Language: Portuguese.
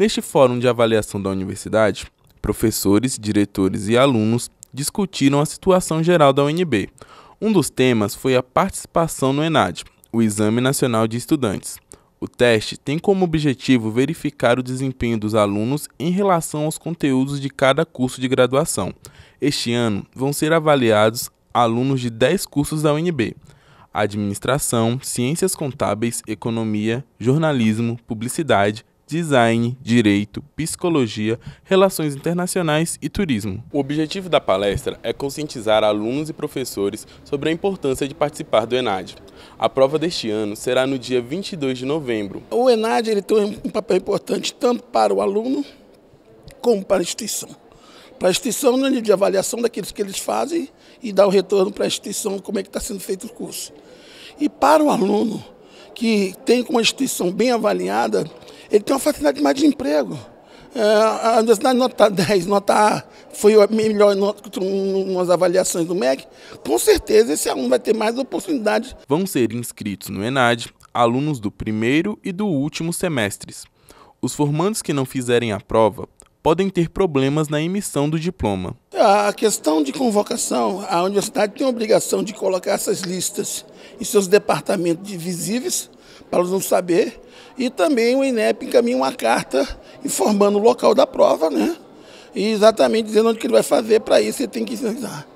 Neste fórum de avaliação da universidade, professores, diretores e alunos discutiram a situação geral da UNB. Um dos temas foi a participação no ENAD, o Exame Nacional de Estudantes. O teste tem como objetivo verificar o desempenho dos alunos em relação aos conteúdos de cada curso de graduação. Este ano vão ser avaliados alunos de 10 cursos da UNB: Administração, Ciências Contábeis, Economia, Jornalismo, Publicidade, design, direito, psicologia, relações internacionais e turismo. O objetivo da palestra é conscientizar alunos e professores sobre a importância de participar do ENAD. A prova deste ano será no dia 22 de novembro. O ENAD ele tem um papel importante tanto para o aluno como para a instituição. Para a instituição, no né, nível de avaliação daqueles que eles fazem e dar o retorno para a instituição, como é que está sendo feito o curso. E para o aluno, que tem uma instituição bem avaliada, ele tem uma facilidade mais de emprego. É, a universidade nota 10, nota A, foi a melhor nota nas avaliações do MEC, com certeza esse aluno vai ter mais oportunidades. Vão ser inscritos no ENAD alunos do primeiro e do último semestres. Os formandos que não fizerem a prova podem ter problemas na emissão do diploma. A questão de convocação, a universidade tem a obrigação de colocar essas listas em seus departamentos visíveis para não saber e também o INEP encaminha uma carta informando o local da prova, né? E exatamente dizendo onde que ele vai fazer, para isso ele tem que sinalizar.